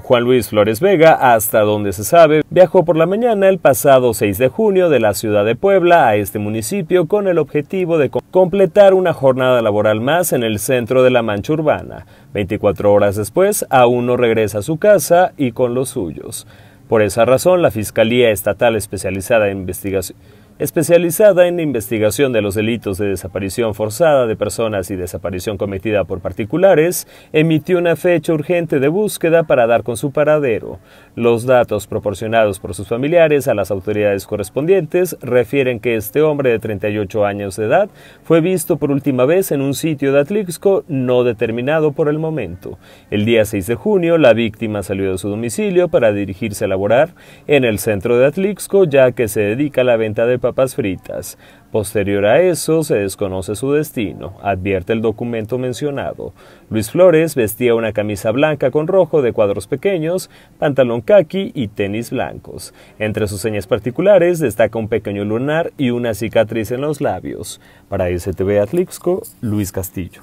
Juan Luis Flores Vega, hasta donde se sabe, viajó por la mañana el pasado 6 de junio de la ciudad de Puebla a este municipio con el objetivo de completar una jornada laboral más en el centro de la mancha urbana. 24 horas después, aún no regresa a su casa y con los suyos. Por esa razón, la Fiscalía Estatal Especializada en Investigación especializada en la investigación de los delitos de desaparición forzada de personas y desaparición cometida por particulares, emitió una fecha urgente de búsqueda para dar con su paradero. Los datos proporcionados por sus familiares a las autoridades correspondientes refieren que este hombre de 38 años de edad fue visto por última vez en un sitio de Atlixco no determinado por el momento. El día 6 de junio, la víctima salió de su domicilio para dirigirse a laborar en el centro de Atlixco, ya que se dedica a la venta de fritas. Posterior a eso, se desconoce su destino, advierte el documento mencionado. Luis Flores vestía una camisa blanca con rojo de cuadros pequeños, pantalón khaki y tenis blancos. Entre sus señas particulares destaca un pequeño lunar y una cicatriz en los labios. Para STV Atlixco, Luis Castillo.